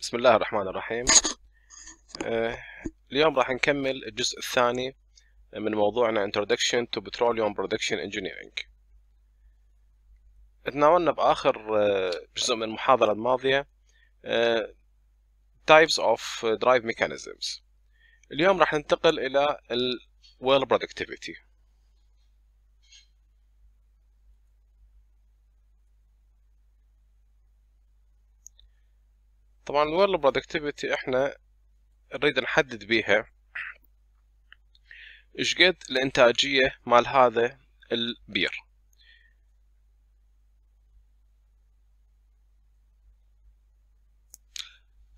بسم الله الرحمن الرحيم آه، اليوم راح نكمل الجزء الثاني من موضوعنا Introduction to Petroleum Production Engineering تناولنا بآخر آه، جزء من المحاضرة الماضية آه، Types of Drive Mechanisms اليوم راح ننتقل إلى Well Productivity طبعا الويل برودكتيفيتي احنا نريد نحدد بيها ايش قد الانتاجية مال هذا البير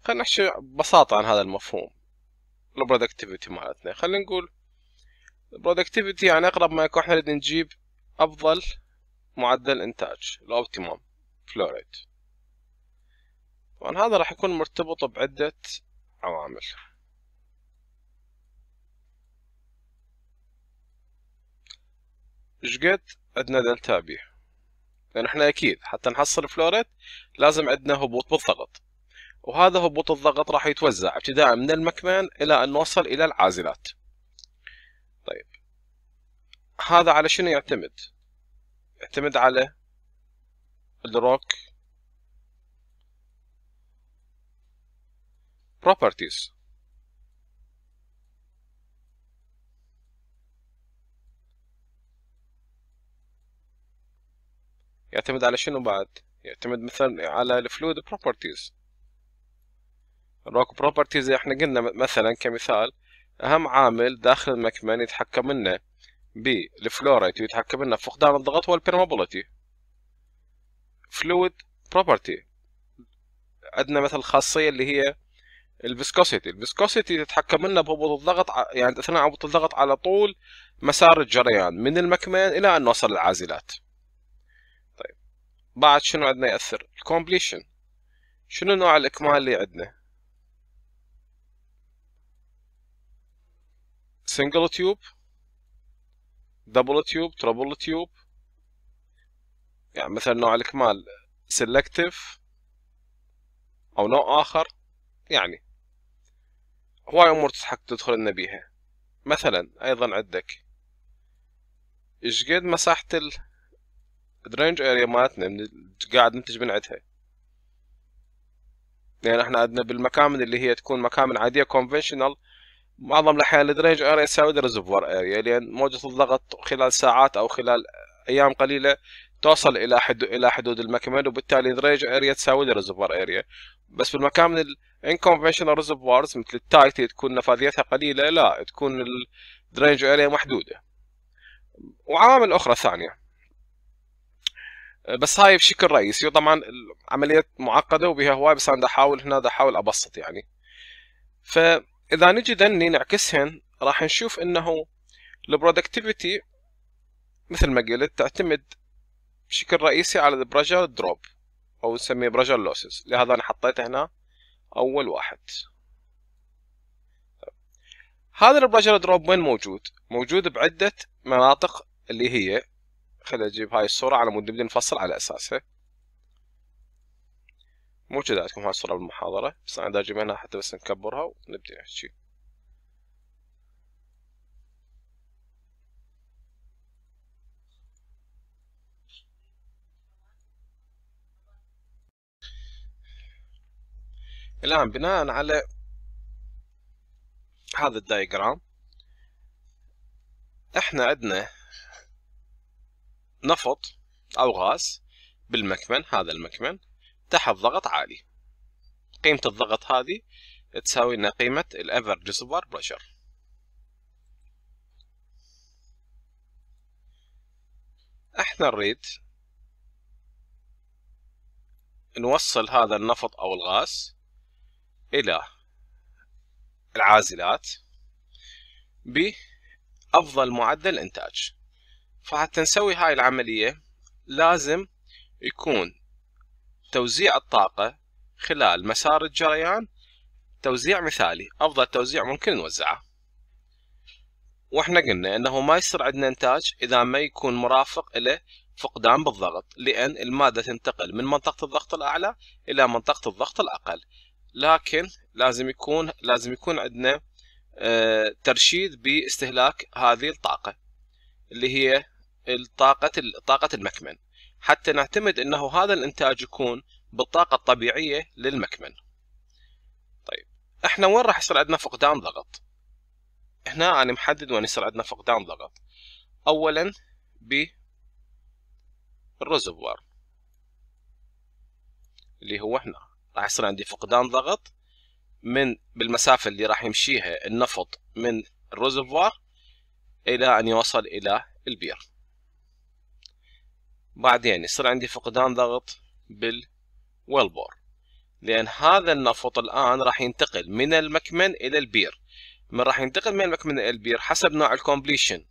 خلينا نحكي ببساطة عن هذا المفهوم البرودكتيفيتي مالتنا خلينا نقول البرودكتيفيتي يعني اقرب ما يكون احنا نريد نجيب افضل معدل انتاج الاوبتيموم فلو طبعا هذا راح يكون مرتبط بعدة عوامل شقد عندنا دلتا بي لأن احنا أكيد حتى نحصل فلوريت لازم عندنا هبوط بالضغط وهذا هبوط الضغط راح يتوزع ابتداء من المكمن إلى أن نوصل إلى العازلات طيب هذا على شنو يعتمد؟ يعتمد على الروك properties يعتمد على شنو بعد يعتمد مثلا على الفلويد properties الروك بروبرتيز احنا قلنا مثلا كمثال اهم عامل داخل المكمن يتحكم منه بالفلوريت ويتحكم منه فقدان الضغط هو البيرمابوليتي فلويد بروبرتي عندنا مثل خاصية اللي هي الفيسكوسيتي الفيسكوسيتي تتحكم لنا بهبوط الضغط يعني اثناء هبوط الضغط على طول مسار الجريان من المكمن الى ان نوصل للعازلات طيب بعد شنو عندنا ياثر الكومبليشن شنو نوع الاكمال اللي عندنا سنجل تيوب دبل تيوب تربل تيوب يعني مثلا نوع الإكمال سيلكتيف أو نوع آخر يعني هواي أمور تسحق لنا بيها مثلا أيضا عندك إيش قد مساحة ال الرينج اريا مالتنا من قاعد ننتج من عندها يعني احنا عندنا بالمكامن اللي هي تكون مكامن عاديه كونفشنال معظم الاحيان الدرينج اريا تساوي ريزرفوار اريا لان موجه الضغط خلال ساعات او خلال ايام قليله توصل الى حدود الى حدود المكمن وبالتالي الدرينج اريا تساوي ريزرفوار اريا بس بالمكان من الانكونفشنال ريزرفوارز مثل التايتي تكون نفاذيتها قليله لا تكون الدرينج اريا محدوده وعوامل اخرى ثانيه بس هاي بشكل رئيسي وطبعا العمليات معقده وبها هواي بس انا احاول هنا احاول ابسط يعني فاذا نجي ذني نعكسهن راح نشوف انه البرودكتيفيتي مثل ما قلت تعتمد بشكل رئيسي على البرجر دروب او نسميه برجر لوسز لهذا انا حطيته هنا اول واحد طيب. هذا البرجر دروب وين موجود موجود بعدة مناطق اللي هي خلي اجيب هاي الصورة على مود نبدأ نفصل على اساسها موجودة عندكم هاي الصورة بالمحاضرة بس انا دا هنا حتى بس نكبرها ونبدأ نحكي الآن بناء على هذا الدايجرام احنا عندنا نفط أو غاز بالمكمن هذا المكمن تحت ضغط عالي قيمة الضغط هذه تساوي لنا قيمة الافرج سوبر بريشر احنا نريد نوصل هذا النفط او الغاز إلى العازلات بأفضل معدل إنتاج فحتى نسوي هاي العملية لازم يكون توزيع الطاقة خلال مسار الجريان توزيع مثالي أفضل توزيع ممكن نوزعه واحنا قلنا انه ما يصير عندنا انتاج اذا ما يكون مرافق الى فقدان بالضغط لان المادة تنتقل من منطقة الضغط الاعلى الى منطقة الضغط الاقل لكن لازم يكون لازم يكون عندنا آه، ترشيد باستهلاك هذه الطاقة اللي هي الطاقة طاقة المكمن حتى نعتمد انه هذا الانتاج يكون بالطاقة الطبيعية للمكمن طيب احنا وين راح يصير عندنا فقدان ضغط هنا انا محدد وين يصير عندنا فقدان ضغط اولا بالرزبوار اللي هو هنا راح يصير عندي فقدان ضغط من بالمسافه اللي راح يمشيها النفط من الريزرفوار الى ان يوصل الى البير بعدين يصير عندي فقدان ضغط بالويلبور لان هذا النفط الان راح ينتقل من المكمن الى البير من راح ينتقل من المكمن الى البير حسب نوع الكومبليشن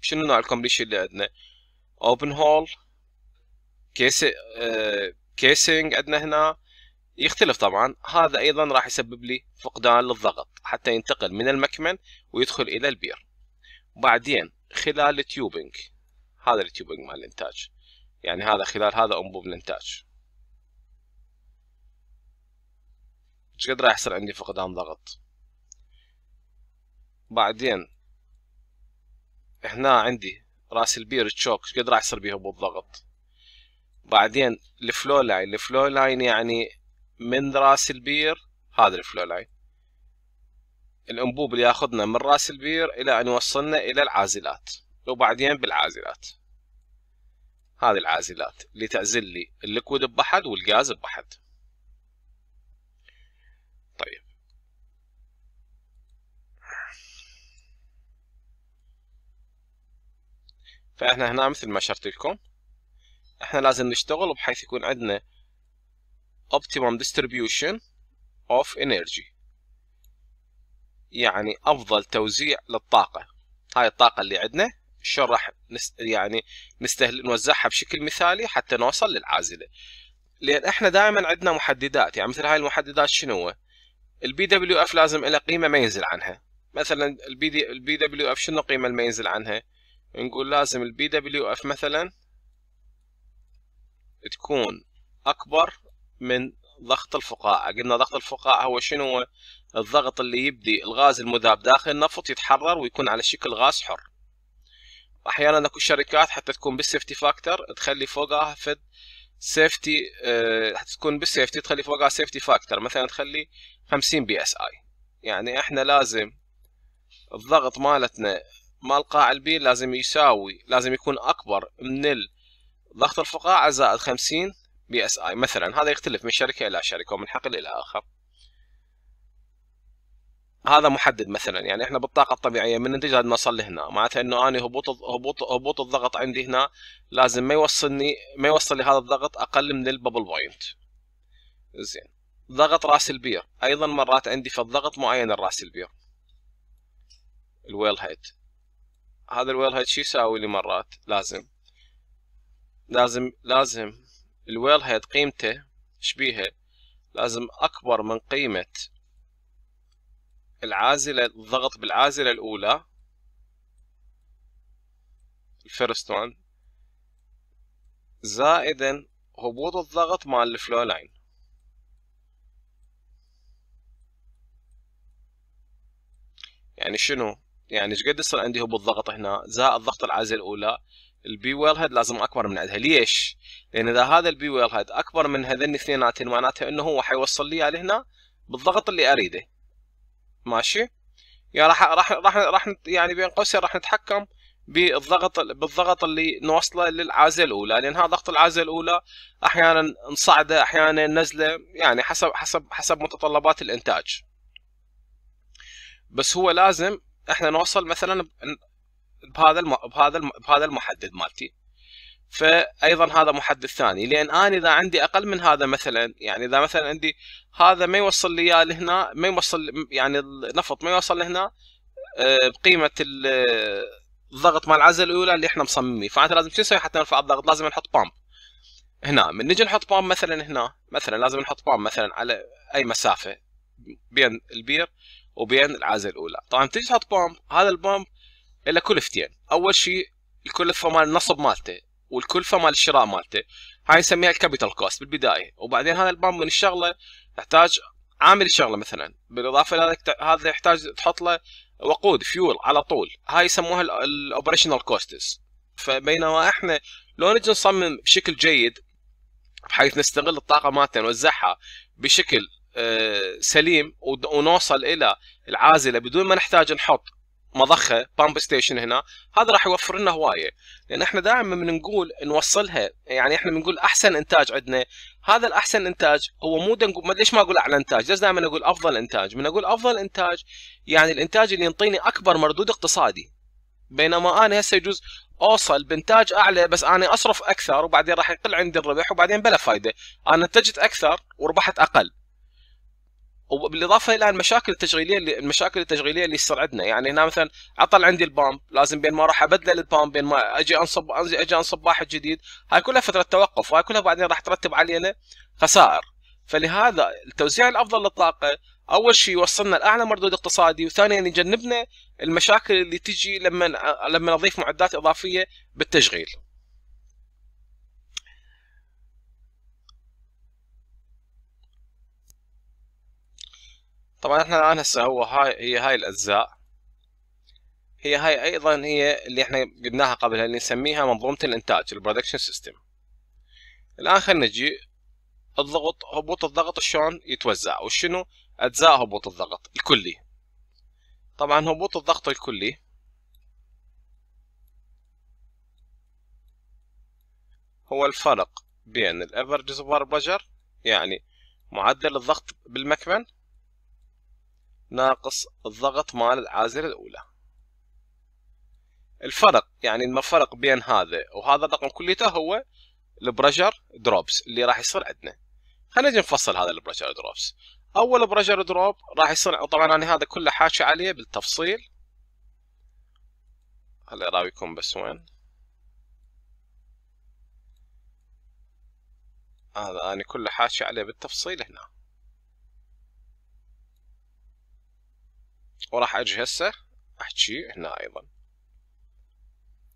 شنو نوع الكومبليشن اللي عندنا اوبن هول كيس كيسنج عندنا هنا يختلف طبعا هذا ايضا راح يسبب لي فقدان للضغط حتى ينتقل من المكمن ويدخل الى البير بعدين خلال التيوبينج هذا التيوبينج مال الانتاج يعني هذا خلال هذا انبوب الانتاج ايش قد راح يحصل عندي فقدان ضغط بعدين هنا عندي راس البير تشوك ايش قد راح يصير بيها بالضغط بعدين الفلو لاين الفلو لاين يعني من راس البير هذا الفلو لاين الانبوب اللي ياخذنا من راس البير الى ان يوصلنا الى العازلات وبعدين بالعازلات هذه العازلات اللي تعزل لي الليكويد ببحد والغاز ببحد طيب فاحنا هنا مثل ما شرت لكم احنا لازم نشتغل بحيث يكون عندنا optimum distribution of energy يعني افضل توزيع للطاقه هاي الطاقه اللي عندنا شلون راح يعني نستهل... نوزعها بشكل مثالي حتى نوصل للعازله لان احنا دائما عندنا محددات يعني مثل هاي المحددات شنو البي دبليو اف لازم لها قيمه ما ينزل عنها مثلا البي دي البي دبليو اف شنو القيمه اللي ما ينزل عنها نقول لازم البي دبليو اف مثلا تكون اكبر من ضغط الفقاعة قلنا ضغط الفقاعة هو شنو هو الضغط اللي يبدي الغاز المذاب داخل النفط يتحرر ويكون على شكل غاز حر احيانا اكو شركات حتى تكون بالسيفتي فاكتور تخلي فوقها فد سيفتي أه تكون بالسيفتي تخلي فوقها سيفتي فاكتور مثلا تخلي 50 بي اس اي يعني احنا لازم الضغط مالتنا مال قاع بي لازم يساوي لازم يكون اكبر من ضغط الفقاعة زائد 50 بي اس اي مثلا هذا يختلف من شركه الى شركه ومن حقل الى اخر هذا محدد مثلا يعني احنا بالطاقه الطبيعيه من ننتج لازم نوصل لهنا معناته انه اني هبوط هبوط هبوط الضغط عندي هنا لازم ما يوصلني ما يوصل لهذا الضغط اقل من الببل بوينت زين ضغط راس البير ايضا مرات عندي في الضغط معين الراس البير الويل هيت هذا الويل هيت شو يساوي لي مرات لازم لازم لازم الويل هيد قيمته شبيهة لازم أكبر من قيمة العازلة الضغط بالعازلة الأولى الفيرست وان زائدا هبوط الضغط مع الفلو لاين يعني شنو؟ يعني ايش قد يصير عندي هبوط ضغط هنا زائد ضغط العازله الاولى البي ويل هيد لازم اكبر من عندها ليش؟ لان اذا هذا البي ويل هيد اكبر من هذين اثنيناتهم معناته انه هو حيوصل لي لهنا بالضغط اللي اريده ماشي؟ يا يعني راح راح راح راح يعني بين قوسين راح نتحكم بالضغط بالضغط اللي نوصله للعازله الاولى لان هذا ضغط العازله الاولى احيانا نصعده احيانا ننزله يعني حسب حسب حسب متطلبات الانتاج بس هو لازم احنا نوصل مثلا بهذا الم... بهذا الم... بهذا المحدد مالتي فايضا هذا محدد ثاني لان انا اذا عندي اقل من هذا مثلا يعني اذا مثلا عندي هذا ما يوصل لي اياه لهنا ما يوصل يعني النفط ما يوصل لهنا آه، بقيمه الضغط مال العزل الاولى اللي احنا مصممين فانت لازم شو نسوي حتى نرفع الضغط لازم نحط بامب هنا من نجي نحط بامب مثلا هنا مثلا لازم نحط بامب مثلا على اي مسافه بين البير وبين العزله الاولى طبعا تجي تحط بامب هذا البامب الا كلفتين اول شيء الكلفه مال النصب مالته والكلفه مال الشراء مالته هاي نسميها الكابيتال كوست بالبدايه وبعدين هذا البام من الشغله تحتاج عامل الشغله مثلا بالاضافه الى هذا يحتاج تحط له وقود فيول على طول هاي يسموها الاوبريشنال كوستس فبينما احنا لو نجي نصمم بشكل جيد بحيث نستغل الطاقه مالتنا نوزعها بشكل آه، سليم ونوصل الى العازله بدون ما نحتاج نحط مضخه بامب ستيشن هنا هذا راح يوفر لنا هوايه لان احنا دائما بنقول نوصلها يعني احنا بنقول احسن انتاج عندنا هذا الاحسن انتاج هو مو ما ليش ما اقول اعلى انتاج ليش دائما اقول افضل انتاج من اقول افضل انتاج يعني الانتاج اللي ينطيني اكبر مردود اقتصادي بينما انا هسه يجوز اوصل بانتاج اعلى بس انا اصرف اكثر وبعدين راح يقل عندي الربح وبعدين بلا فائده انا انتجت اكثر وربحت اقل وبالاضافه الى المشاكل التشغيليه اللي المشاكل التشغيليه اللي استرعدنا يعني هنا مثلا عطل عندي البامب لازم بين ما راح ابدل البامب بين ما اجي انصب اجي انصب واحد جديد هاي كلها فتره توقف وهاي كلها بعدين راح ترتب علينا خسائر فلهذا التوزيع الافضل للطاقه اول شيء يوصلنا لاعلى مردود اقتصادي وثانيا يجنبنا المشاكل اللي تجي لما لما نضيف معدات اضافيه بالتشغيل طبعا احنا الان هسه هو هاي هي هاي الاجزاء هي هاي ايضا هي اللي احنا جبناها قبل اللي نسميها منظومه الانتاج البرودكشن سيستم الان خلينا نجي الضغط هبوط الضغط شلون يتوزع وشنو اجزاء هبوط الضغط الكلي طبعا هبوط الضغط الكلي هو الفرق بين الافرج سوبر بريشر يعني معدل الضغط بالمكمن ناقص الضغط مال العازله الاولى الفرق يعني المفرق بين هذا وهذا الرقم كليته هو البرجر دروبس اللي راح يصير عندنا خلينا نجي نفصل هذا البرجر دروبس اول برجر دروب راح يصير طبعا انا هذا كله حاشي عليه بالتفصيل هلا اراويكم بس وين هذا انا كله حاشي عليه بالتفصيل هنا وراح اجي هسه احكي هنا ايضا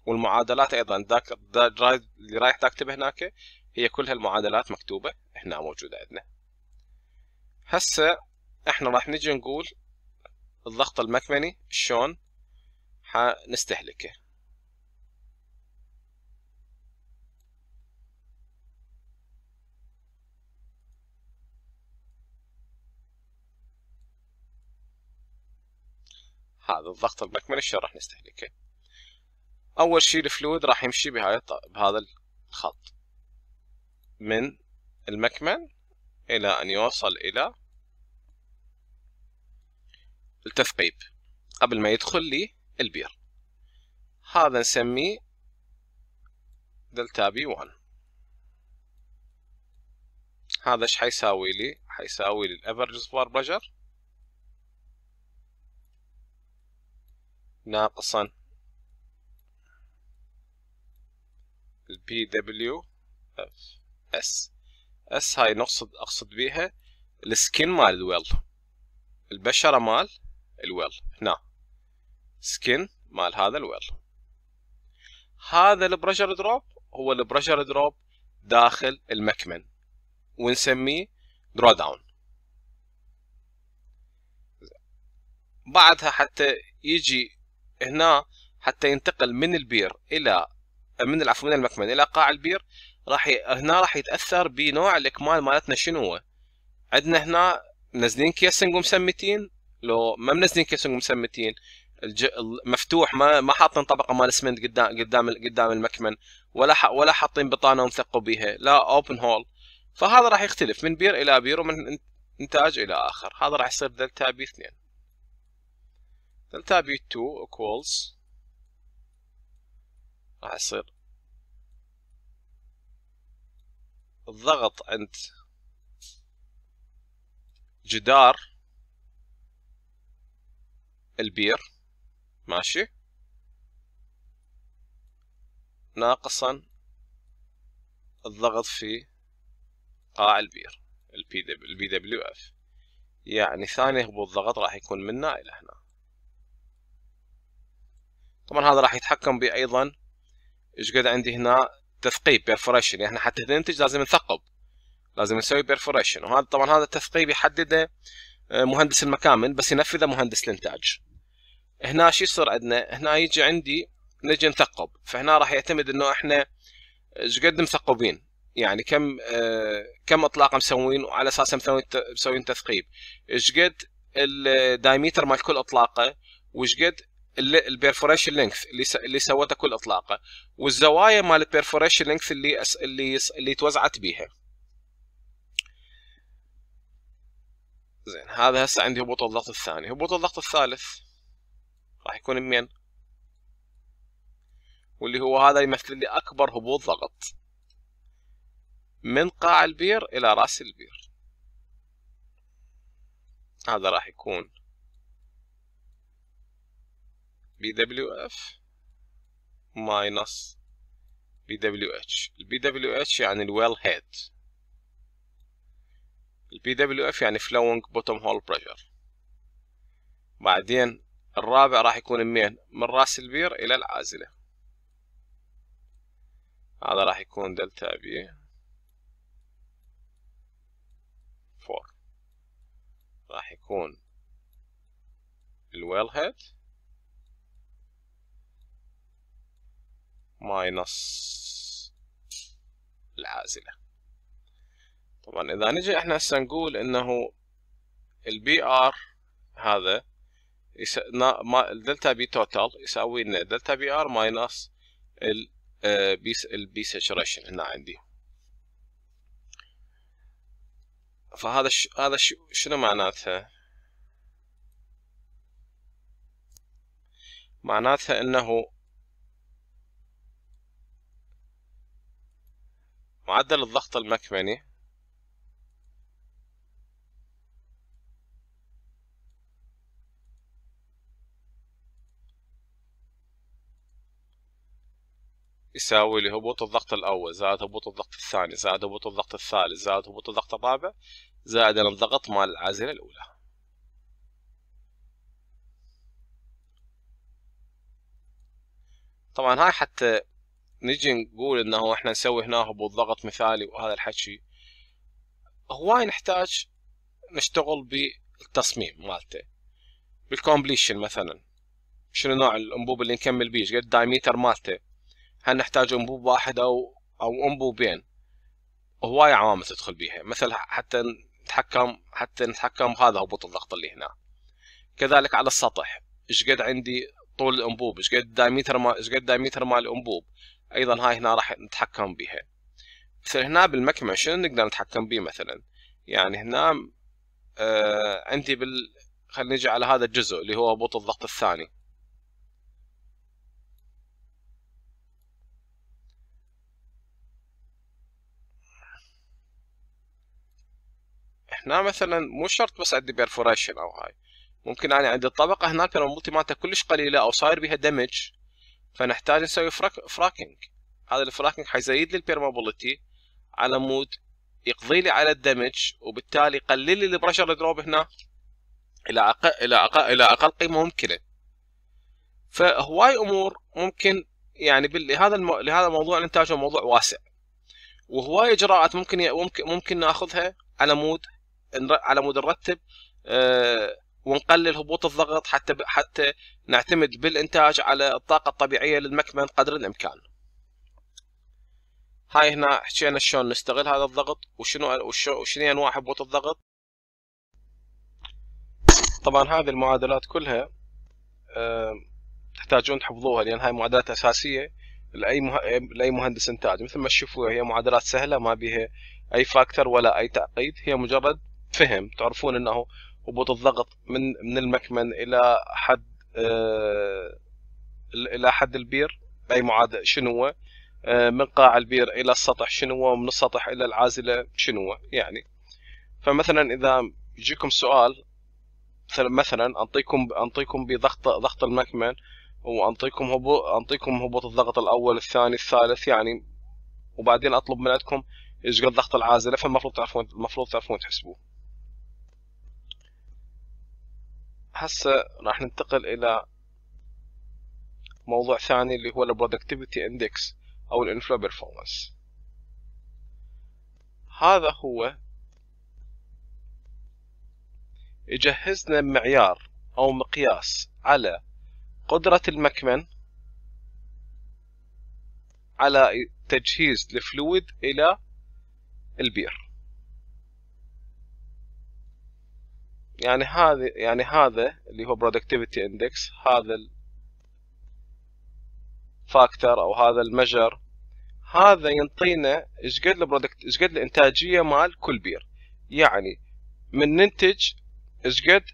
والمعادلات ايضا ذاك اللي رايح تكتبه هناك هي كل هالمعادلات مكتوبه هنا موجوده عندنا هسه احنا راح نجي نقول الضغط المكمني شلون حنستهلكه هذا الضغط المكمل الشر راح نستهلكه اول شيء الفلويد راح يمشي بهاي بهذا الخط من المكمن الى ان يوصل الى التثقيب قبل ما يدخل لي البير هذا نسميه دلتا بي 1 هذا ايش حيساوي لي حيساوي لي الافرج سبار بريشر ناقصا البي دبليو اس اس هاي نقصد اقصد بيها السكين مال الويل البشرة مال الويل هنا سكين مال هذا الويل هذا البرشر دروب هو البرشر دروب داخل المكمن ونسميه درو داون بعدها حتى يجي هنا حتى ينتقل من البير الى من العفو من المكمن الى قاع البير راح ي... هنا راح يتاثر بنوع الاكمال مالتنا شنو هو عندنا هنا منزلين كيسنج ومسمتين لو ما منزلين كيسنج ومسمتين الج... المفتوح ما ما حاطين طبقه مال اسمنت قدام قدام قدام المكمن ولا ح... ولا حاطين بطانه ومثقوا بيها لا اوبن هول فهذا راح يختلف من بير الى بير ومن انتاج الى اخر هذا راح يصير دلتا بي 2 نتابع 2 equals راح يصير الضغط عند جدار البير ماشي ناقصا الضغط في قاع البير البي دبليو اف يعني ثاني هبوط الضغط راح يكون من هنا الى هنا طبعا هذا راح يتحكم بي ايضا ايش قد عندي هنا تثقيب بيرفوريشن يعني حتى ننتج لازم نثقب لازم نسوي بيرفوريشن وهذا طبعا هذا التثقيب يحدده آه، مهندس المكامن بس ينفذه مهندس الانتاج هنا شو يصير عندنا هنا يجي عندي نجي نثقب فهنا راح يعتمد انه احنا ايش قد مثقبين يعني كم آه كم اطلاقه مسوين وعلى اساس مسوين تثقيب ايش قد الدايمتر مال كل اطلاقه وايش قد البيرفوريشن لينث اللي اللي سوته كل اطلاقه والزوايا مال البيرفوريشن لينث اللي اللي اللي توزعت بيها زين هذا هسه عندي هبوط الضغط الثاني هبوط الضغط الثالث راح يكون منين واللي هو هذا يمثل لي اكبر هبوط ضغط من قاع البير الى راس البير هذا راح يكون بي دبليو اف ماينص بي دبليو اتش البي دبليو اتش يعني الويل هيد البي دبليو اف يعني flowing bottom hole pressure بعدين الرابع راح يكون منين من راس البير الى العازله هذا راح يكون دلتا بي فور راح يكون الويل هيد ماينص العازلة طبعا إذا نجي إحنا هسه نقول إنه البي آر هذا يس... نا... ما... الدلتا بي توتال يساوي لنا دلتا بي آر ماينص ال... بي... البي ساتوريشن هنا عندي فهذا ش... هذا ش... شنو معناتها؟ معناتها انه معدل الضغط المكمني يساوي لي هبوط الضغط الأول زائد هبوط الضغط الثاني زائد هبوط الضغط الثالث زائد هبوط الضغط الرابع زائد الضغط مال العازلة الأولى طبعا هاي حتى نجي نقول انه احنا نسوي هنا هبوط ضغط مثالي وهذا الحكي هواي نحتاج نشتغل بالتصميم مالته بالكومبليشن مثلا شنو نوع الانبوب اللي نكمل بيه قد الدايمتر مالته هل نحتاج انبوب واحد او او انبوبين هواي عوامل تدخل بيها مثل حتى نتحكم حتى نتحكم هذا هبوط الضغط اللي هنا كذلك على السطح ايش قد عندي طول الانبوب ايش قد الدايمتر ما ايش قد الدايمتر مال الانبوب ايضا هاي هنا راح نتحكم بها مثل هنا بالمكمة شنو نقدر نتحكم به مثلا يعني هنا آه عندي بال خلينا نجي على هذا الجزء اللي هو هبوط الضغط الثاني هنا مثلا مو شرط بس عندي بيرفوريشن او هاي ممكن انا يعني عندي الطبقه هناك المولتي مالتها كلش قليله او صاير بها دمج فنحتاج نسوي فراك فراكنج هذا الفراكنج حيزيد لي البيرمابيلتي على مود يقضي لي على الدمج وبالتالي يقلل لي البريشر دروب هنا الى أقل الى أقل الى اقل قيمه ممكنه فهواي امور ممكن يعني لهذا المو... لهذا الموضوع الانتاج هو موضوع واسع وهواي اجراءات ممكن ي... ممكن ممكن ناخذها على مود على مود نرتب آه ونقلل هبوط الضغط حتى ب... حتى نعتمد بالإنتاج على الطاقة الطبيعية للمكمن قدر الإمكان هاي هنا حكينا شلون نستغل هذا الضغط وشنو وشنو أنواع هبوط الضغط طبعا هذه المعادلات كلها تحتاجون تحفظوها لأن هاي معادلات أساسية لأي مه... لأي مهندس إنتاج مثل ما تشوفوا هي معادلات سهلة ما بيها أي فاكتور ولا أي تعقيد هي مجرد فهم تعرفون أنه هبوط الضغط من من المكمن الى حد آه الى حد البير اي معادله شنو هو آه من قاع البير الى السطح شنو هو ومن السطح الى العازله شنو هو يعني فمثلا اذا يجيكم سؤال مثلا انطيكم انطيكم بضغط ضغط المكمن وانطيكم هبوط انطيكم هبوط الضغط الاول الثاني الثالث يعني وبعدين اطلب من عندكم ايش قد ضغط العازله فالمفروض تعرفون المفروض تعرفون تحسبوه هسه راح ننتقل الى موضوع ثاني اللي هو البرودكتيفيتي اندكس او الانفلو بيرفورمانس هذا هو يجهزنا معيار او مقياس على قدرة المكمن على تجهيز الفلويد الى البير يعني هذا يعني هذا اللي هو productivity index هذا الفاكتور او هذا المجر هذا ينطينا ايش قد البرودكت ايش قد الانتاجيه مال كل بير يعني من ننتج ايش قد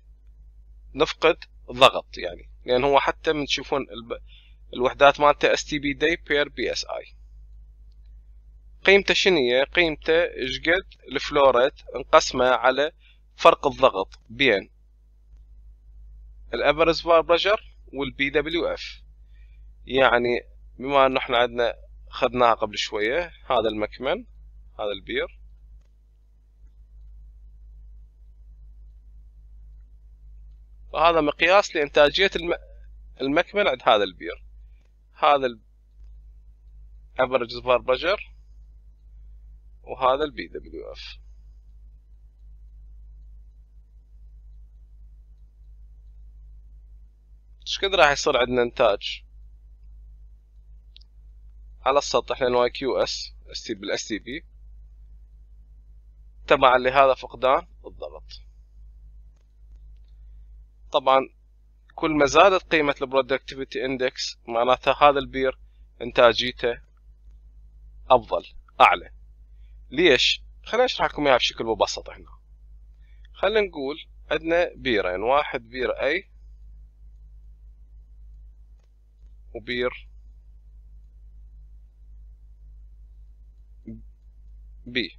نفقد ضغط يعني لان هو حتى من تشوفون ال... الوحدات مالته اس تي بي دي بير بي اس اي قيمته شنو هي قيمته ايش قد الفلوريت انقسمه على فرق الضغط بين الافرز بار بريشر والبي دبليو اف يعني بما أن احنا عندنا خدناها قبل شويه هذا المكمن هذا البير وهذا مقياس لإنتاجية الم... المكمن عند هذا البير هذا الأفرز بار بريشر وهذا البي دبليو اف ايش كد راح يصير عندنا انتاج على السطح لان واي كيو اس بالاس تي بي تبعا لهذا فقدان بالضبط طبعا كل ما زادت قيمة البرودكتيفيتي اندكس معناتها هذا البير انتاجيته افضل اعلى ليش؟ خليني اشرح لكم اياها بشكل مبسط هنا خلينا نقول عندنا بيرين واحد بير اي وبير بي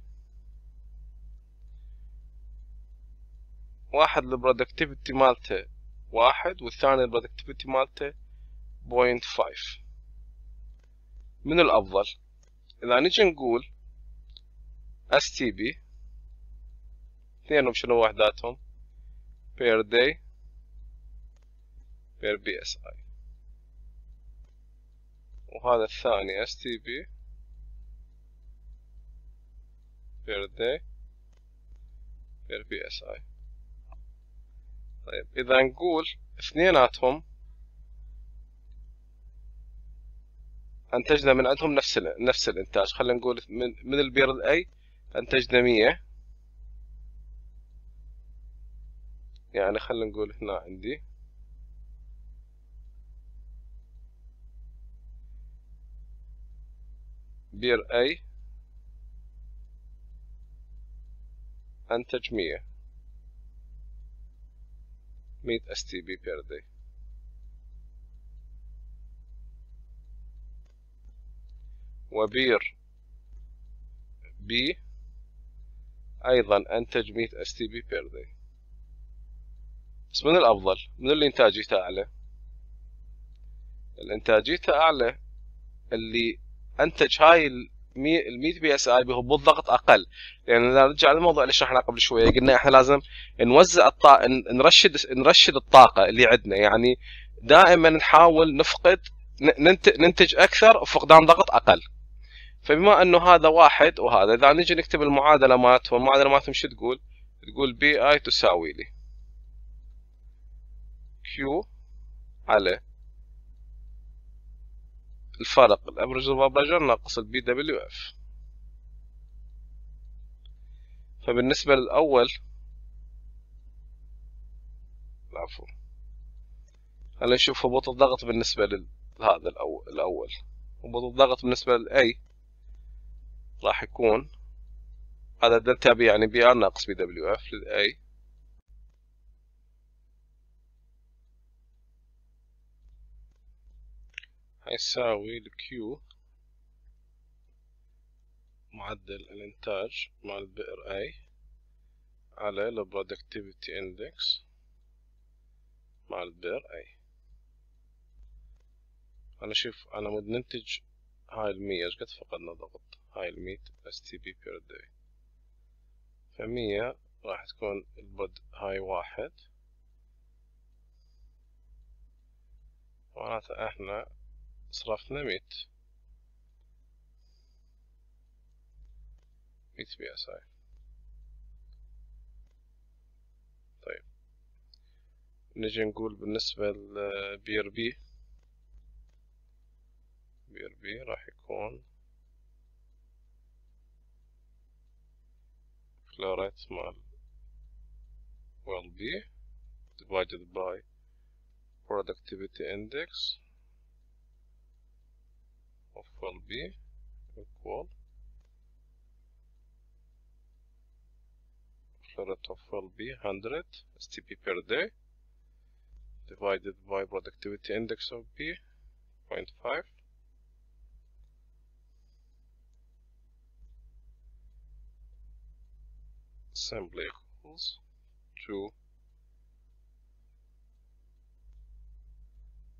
واحد البرودكتيفيتي مالته واحد والثاني البرودكتيفيتي مالته بوينت فايف من الأفضل إذا نجي نقول اس تي بي اثنينهم شنو وحداتهم بير بير بي اس اي وهذا الثاني STP per day per PSI اي طيب اذا نقول اثنيناتهم انتجنا من عندهم نفس نفس الانتاج خلينا نقول من من البيرد اي انتجنا مية يعني خلينا نقول هنا عندي اي أنتج مية مية اس تي بي بير دي وبير بي أيضا أنتج مية اس تي بي بير دي بس من الأفضل من اللي إنتاجيته أعلى الإنتاجيته أعلى اللي انتج هاي ال 100 بي اس اي بهبوط ضغط اقل لان اذا نرجع للموضوع اللي شرحناه قبل شويه قلنا احنا لازم نوزع الطاقه نرشد نرشد الطاقه اللي عندنا يعني دائما نحاول نفقد ننتج اكثر وفقدان ضغط اقل فبما انه هذا واحد وهذا اذا نجي نكتب المعادله مالتهم المعادله مالتهم شو تقول؟ تقول بي اي تساوي لي كيو على الفارق الأبرج ضرب ناقص البي دبليو إف فبالنسبة للأول عفوا خلينا نشوف هبوط الضغط بالنسبة لهذا الأول هبوط الضغط بالنسبة للأي راح يكون هذا دلتا بي يعني بي ار ناقص بي دبليو اف للاي هيساوي الكيو معدل الإنتاج مع البئر A على ال Productivity Index مع البئر A أنا شوف أنا مد ننتج هاي المية قد فقدنا ضغط هاي المية اس تي بي بير داي فمية راح تكون البد هاي واحد معناتها احنا صرفنا ميت ميت اي طيب نجي نقول بالنسبة لبي ار بي بي ار بي راح يكون فلوريت مال ويل بي divided by productivity index of curl B equal floret of curl B 100 STP per day divided by productivity index of B 0.5 assembly equals to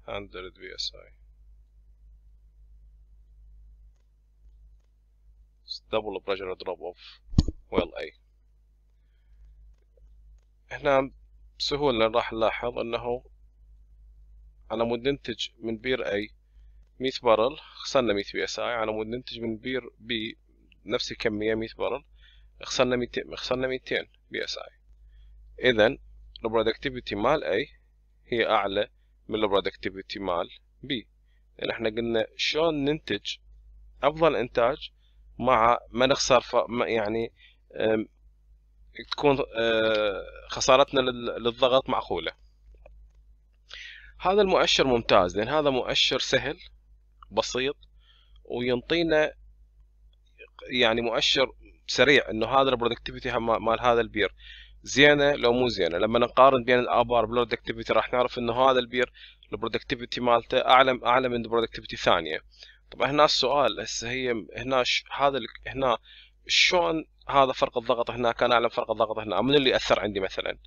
100 VSI double pressure drop off well A eh. هنا بسهولة راح نلاحظ انه على مود ننتج من بير A مية بارل خسرنا مية بي اس اي على مود ننتج من بير B نفس الكمية مية بارل خسرنا ميتين خسرنا ميتين بي اس اي اذا البرودكتيفيتي مال A هي اعلى من البرودكتيفيتي مال B لان احنا قلنا شلون ننتج افضل انتاج مع ما نخسر ف... يعني تكون آه، خسارتنا للضغط معقولة هذا المؤشر ممتاز لأن هذا مؤشر سهل بسيط وينطينا يعني مؤشر سريع انه هذا البرودكتيفيتي مال هذا البير زينه لو مو زينه لما نقارن بين الابار بالبرودكتيفيتي راح نعرف انه هذا البير البرودكتيفيتي مالته اعلى اعلى من البرودكتيفيتي ثانيه طبعا هنا السؤال هسه هي هنا ش... هذا ال... هنا شلون هذا فرق الضغط هنا كان اعلم فرق الضغط هنا من اللي اثر عندي مثلا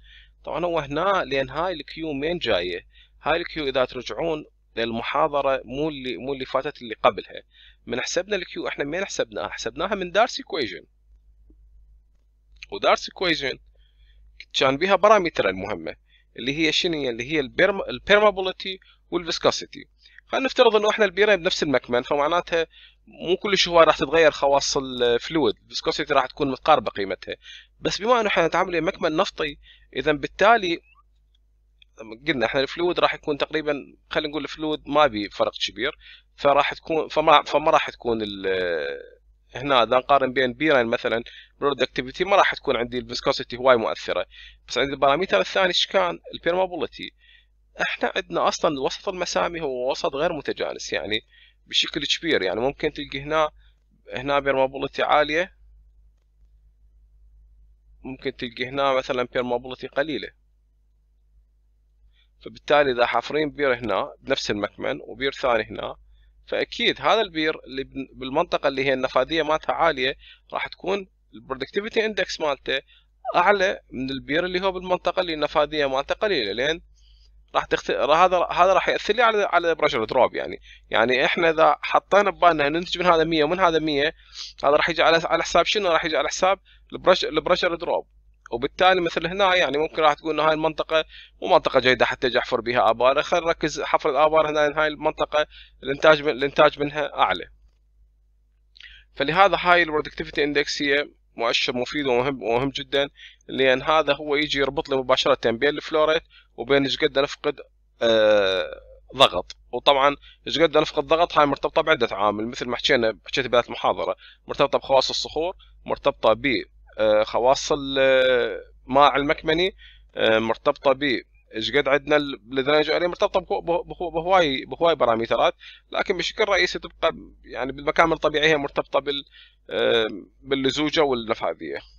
طبعا هو هنا لان هاي الكيو مين جايه هاي الكيو اذا ترجعون للمحاضره مو اللي مو اللي فاتت اللي قبلها من حسبنا الكيو احنا مين حسبناها حسبناها من دارس ايكويجن ودارس ايكويجن كان بيها بارامتر المهمه اللي هي شنو اللي هي البيرمابيلتي والفيسكوسيتي خلينا نفترض انه احنا البيرين بنفس المكمن فمعناتها مو كل شوي راح تتغير خواص الفلويد فيسكوسيتي راح تكون متقاربه قيمتها بس بما انه احنا نتعامل ويا مكمن نفطي اذا بالتالي قلنا احنا الفلويد راح يكون تقريبا خلينا نقول الفلويد ما بي فرق كبير فراح تكون فما فما راح تكون هنا اذا نقارن بين بيرين مثلا برودكتيفيتي ما راح تكون عندي الفيسكوسيتي هواي مؤثره بس عندي البارامتر الثاني ايش كان البيرمابيلتي احنا عندنا اصلا وسط المسامي هو وسط غير متجانس يعني بشكل كبير يعني ممكن تلقي هنا هنا بيرمابيلتي عالية ممكن تلقي هنا مثلا بيرمابيلتي قليلة فبالتالي إذا حافرين بير هنا بنفس المكمن وبير ثاني هنا فأكيد هذا البير اللي بالمنطقة اللي هي النفاذية مالتها عالية راح تكون البرودكتيفيتي اندكس مالته أعلى من البير اللي هو بالمنطقة اللي النفاذية مالته قليلة لأن راح تخت... هذا هذا راح ياثر لي على على بريشر دروب يعني يعني احنا اذا حطينا ببالنا ننتج من هذا 100 ومن هذا 100 هذا راح يجي على على حساب شنو راح يجي على حساب البرش... البريشر دروب وبالتالي مثل هنا يعني ممكن راح تقول انه هاي المنطقه مو منطقه جيده حتى احفر بها ابار خلينا نركز حفر الابار هنا لان هاي المنطقه الانتاج من... الانتاج منها اعلى فلهذا هاي البرودكتيفيتي اندكس هي مؤشر مفيد ومهم ومهم جدا لان هذا هو يجي يربط لي مباشره بين الفلوريت وبين ايش قد نفقد آه ضغط وطبعا ايش قد نفقد ضغط هاي مرتبطه بعده عوامل مثل ما حكينا حكيت بداية المحاضره مرتبطه بخواص الصخور مرتبطه بخواص آه، الماء آه، المكمني آه، مرتبطه ب ايش قد عندنا الدرينج مرتبطه بهواي بهواي بهو بهو باراميترات لكن بشكل رئيسي تبقى يعني بالمكان الطبيعي هي مرتبطه بال باللزوجه والنفاذيه